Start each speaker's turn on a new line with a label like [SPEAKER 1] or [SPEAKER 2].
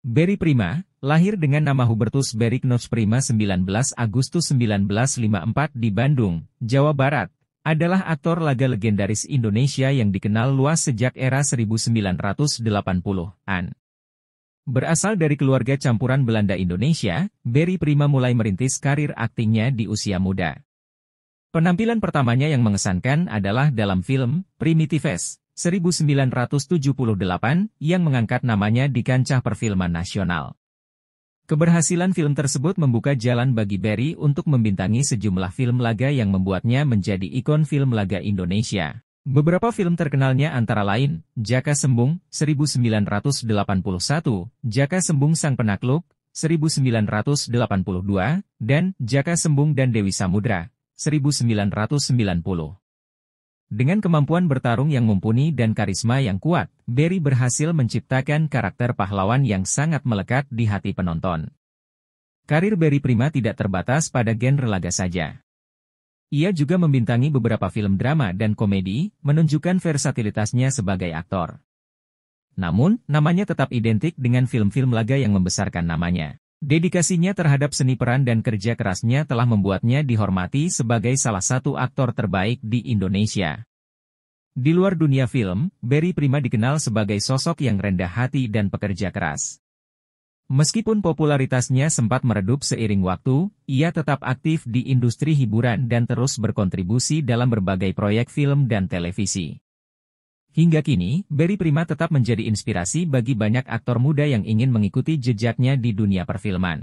[SPEAKER 1] Berry Prima, lahir dengan nama Hubertus Beriknos Prima 19 Agustus 1954 di Bandung, Jawa Barat, adalah aktor laga legendaris Indonesia yang dikenal luas sejak era 1980-an. Berasal dari keluarga campuran Belanda Indonesia, Berry Prima mulai merintis karir aktingnya di usia muda. Penampilan pertamanya yang mengesankan adalah dalam film Primitives 1978 yang mengangkat namanya di kancah perfilman nasional. Keberhasilan film tersebut membuka jalan bagi Barry untuk membintangi sejumlah film laga yang membuatnya menjadi ikon film laga Indonesia. Beberapa film terkenalnya antara lain, Jaka Sembung, 1981, Jaka Sembung Sang Penakluk, 1982, dan Jaka Sembung dan Dewi Samudra, 1990. Dengan kemampuan bertarung yang mumpuni dan karisma yang kuat, Barry berhasil menciptakan karakter pahlawan yang sangat melekat di hati penonton. Karir Barry Prima tidak terbatas pada genre laga saja. Ia juga membintangi beberapa film drama dan komedi, menunjukkan versatilitasnya sebagai aktor. Namun, namanya tetap identik dengan film-film laga yang membesarkan namanya. Dedikasinya terhadap seni peran dan kerja kerasnya telah membuatnya dihormati sebagai salah satu aktor terbaik di Indonesia. Di luar dunia film, Barry Prima dikenal sebagai sosok yang rendah hati dan pekerja keras. Meskipun popularitasnya sempat meredup seiring waktu, ia tetap aktif di industri hiburan dan terus berkontribusi dalam berbagai proyek film dan televisi. Hingga kini, Barry Prima tetap menjadi inspirasi bagi banyak aktor muda yang ingin mengikuti jejaknya di dunia perfilman.